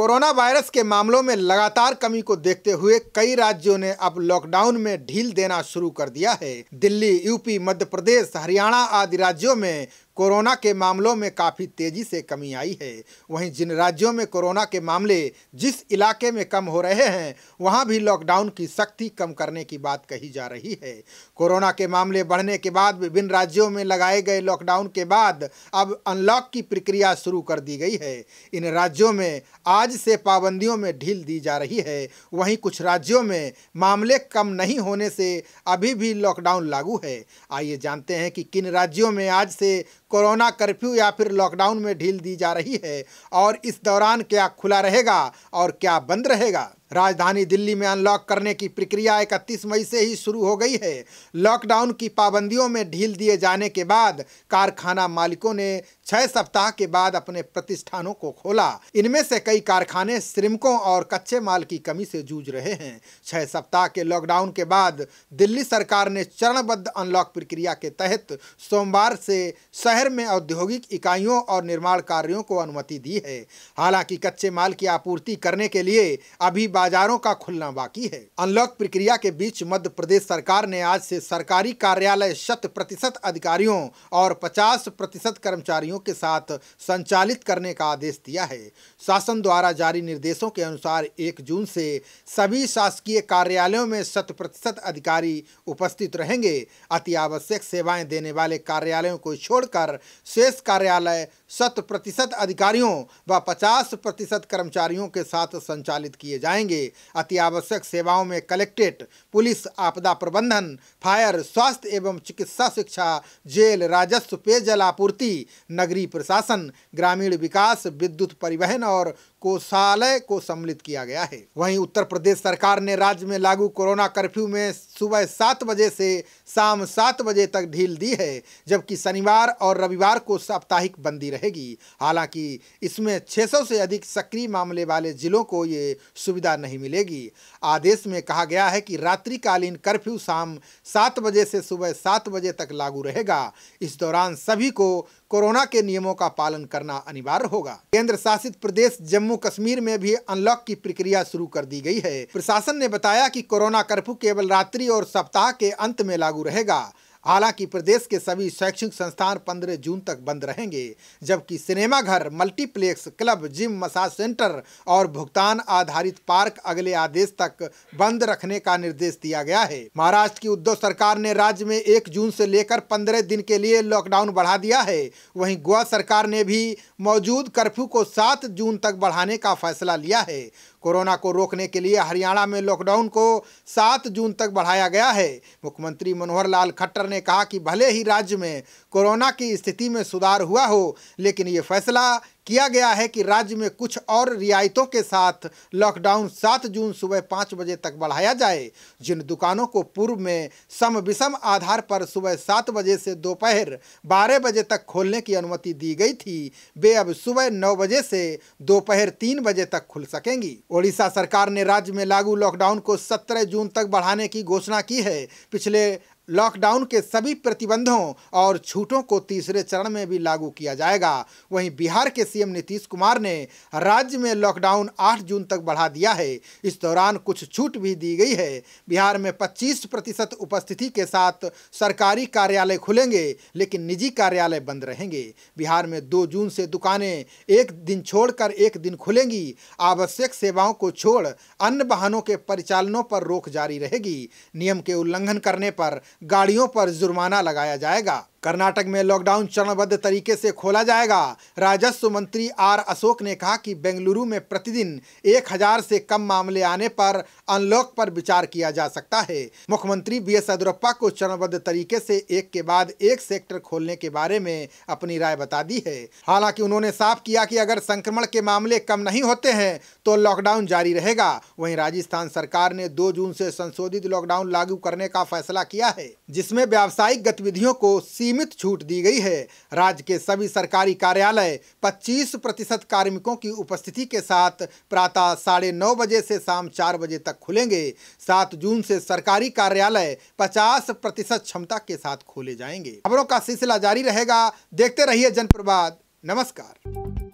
corona virus के मामलों में लगातार कमी को देखते हुए कई राज्यों ने अब लॉकडाउन में ढील देना शुरू कर दिया है दिल्ली यूपी मध्य प्रदेश हरियाणा आदि राज्यों में कोरोना के मामलों में काफ़ी तेज़ी से कमी आई है वहीं जिन राज्यों में कोरोना के मामले जिस इलाके में कम हो रहे हैं वहां भी लॉकडाउन की सख्ती कम करने की बात कही जा रही है कोरोना के मामले बढ़ने के बाद विभिन्न राज्यों में लगाए गए लॉकडाउन के बाद अब अनलॉक की प्रक्रिया शुरू कर दी गई है इन राज्यों में आज से पाबंदियों में ढील दी जा रही है वहीं कुछ राज्यों में मामले कम नहीं होने से अभी भी लॉकडाउन लागू है आइए जानते हैं कि किन राज्यों में आज से कोरोना कर्फ्यू या फिर लॉकडाउन में ढील दी जा रही है और इस दौरान क्या खुला रहेगा और क्या बंद रहेगा राजधानी दिल्ली में अनलॉक करने की प्रक्रिया इकतीस मई से ही शुरू हो गई है लॉकडाउन की पाबंदियों में ढील दिए जाने के बाद कारखाना मालिकों ने छह सप्ताह के बाद अपने प्रतिष्ठानों को खोला इनमें से कई कारखाने श्रमिकों और कच्चे माल की कमी से जूझ रहे हैं छह सप्ताह के लॉकडाउन के बाद दिल्ली सरकार ने चरणबद्ध अनलॉक प्रक्रिया के तहत सोमवार से शहर में औद्योगिक इकाइयों और निर्माण कार्यों को अनुमति दी है हालांकि कच्चे माल की आपूर्ति करने के लिए अभी बाजारों का खुलना बाकी है अनलॉक प्रक्रिया के बीच मध्य प्रदेश सरकार ने आज से सरकारी कार्यालय शत प्रतिशत अधिकारियों और 50 प्रतिशत कर्मचारियों के साथ संचालित करने का आदेश दिया है शासन द्वारा जारी निर्देशों के अनुसार एक जून से सभी शासकीय कार्यालयों में शत प्रतिशत अधिकारी उपस्थित रहेंगे अति आवश्यक सेवाएं देने वाले कार्यालयों को छोड़कर शेष कार्यालय शत प्रतिशत अधिकारियों व 50 प्रतिशत कर्मचारियों के साथ संचालित किए जाएंगे अति आवश्यक सेवाओं में कलेक्ट्रेट पुलिस आपदा प्रबंधन फायर स्वास्थ्य एवं चिकित्सा शिक्षा जेल राजस्व पेयजल आपूर्ति नगरीय प्रशासन ग्रामीण विकास विद्युत परिवहन और कोषालय को सम्मिलित किया गया है वहीं उत्तर प्रदेश सरकार ने राज्य में लागू कोरोना कर्फ्यू में सुबह सात बजे से शाम सात बजे तक ढील दी है जबकि शनिवार और रविवार को साप्ताहिक बंदी रहेगी हालांकि इसमें 600 से अधिक सक्रिय मामले वाले जिलों को ये सुविधा नहीं मिलेगी आदेश में कहा गया है कि रात्रिकालीन कर्फ्यू शाम सात बजे से सुबह सात बजे तक लागू रहेगा इस दौरान सभी को कोरोना के नियमों का पालन करना अनिवार्य होगा केंद्र शासित प्रदेश जम्मू जम्मू कश्मीर में भी अनलॉक की प्रक्रिया शुरू कर दी गई है प्रशासन ने बताया कि कोरोना कर्फ्यू केवल रात्रि और सप्ताह के अंत में लागू रहेगा हालांकि प्रदेश के सभी शैक्षणिक संस्थान 15 जून तक बंद रहेंगे जबकि सिनेमाघर multiplex club gym massage centre और भुगतान आधारित पार्क अगले आदेश तक बंद रखने का निर्देश दिया गया है महाराष्ट्र की उद्योग सरकार ने राज्य में एक जून से लेकर पंद्रह दिन के लिए लॉकडाउन बढ़ा दिया है वहीं गोवा सरकार ने भी मौजूद कर्फ्यू को सात जून तक बढ़ाने का फैसला लिया है कोरोना को रोकने के लिए हरियाणा में लॉकडाउन को 7 जून तक बढ़ाया गया है मुख्यमंत्री मनोहर लाल खट्टर ने कहा कि भले ही राज्य में कोरोना की स्थिति में सुधार हुआ हो लेकिन ये फैसला किया गया है कि राज्य में कुछ और रियायतों के साथ लॉकडाउन सात जून सुबह पाँच बजे तक बढ़ाया जाए जिन दुकानों को पूर्व में सम विषम आधार पर सुबह सात बजे से दोपहर बारह बजे तक खोलने की अनुमति दी गई थी वे अब सुबह नौ बजे से दोपहर तीन बजे तक खुल सकेंगी ओडिशा सरकार ने राज्य में लागू लॉकडाउन को सत्रह जून तक बढ़ाने की घोषणा की है पिछले लॉकडाउन के सभी प्रतिबंधों और छूटों को तीसरे चरण में भी लागू किया जाएगा वहीं बिहार के सीएम नीतीश कुमार ने राज्य में लॉकडाउन 8 जून तक बढ़ा दिया है इस दौरान कुछ छूट भी दी गई है बिहार में 25 प्रतिशत उपस्थिति के साथ सरकारी कार्यालय खुलेंगे लेकिन निजी कार्यालय बंद रहेंगे बिहार में दो जून से दुकानें एक दिन छोड़कर एक दिन खुलेंगी आवश्यक सेवाओं को छोड़ अन्य वाहनों के परिचालनों पर रोक जारी रहेगी नियम के उल्लंघन करने पर गाड़ियों पर जुर्माना लगाया जाएगा कर्नाटक में लॉकडाउन चरणबद्ध तरीके से खोला जाएगा राजस्व मंत्री आर अशोक ने कहा कि बेंगलुरु में प्रतिदिन एक हजार से कम मामले आने पर अनलॉक पर विचार किया जा सकता है मुख्यमंत्री बी एस येदुरप्पा को चरणबद्ध तरीके से एक के बाद एक सेक्टर खोलने के बारे में अपनी राय बता दी है हालांकि उन्होंने साफ किया कि अगर संक्रमण के मामले कम नहीं होते हैं तो लॉकडाउन जारी रहेगा वहीं राजस्थान सरकार ने दो जून से संशोधित लॉकडाउन लागू करने का फैसला किया है जिसमें व्यावसायिक गतिविधियों को सी सीमित छूट दी गई है राज्य के सभी सरकारी कार्यालय 25 प्रतिशत कार्मिकों की उपस्थिति के साथ प्रातः साढ़े नौ बजे से शाम चार बजे तक खुलेंगे सात जून से सरकारी कार्यालय 50 प्रतिशत क्षमता के साथ खोले जाएंगे खबरों का सिलसिला जारी रहेगा देखते रहिए जनप्रवाद नमस्कार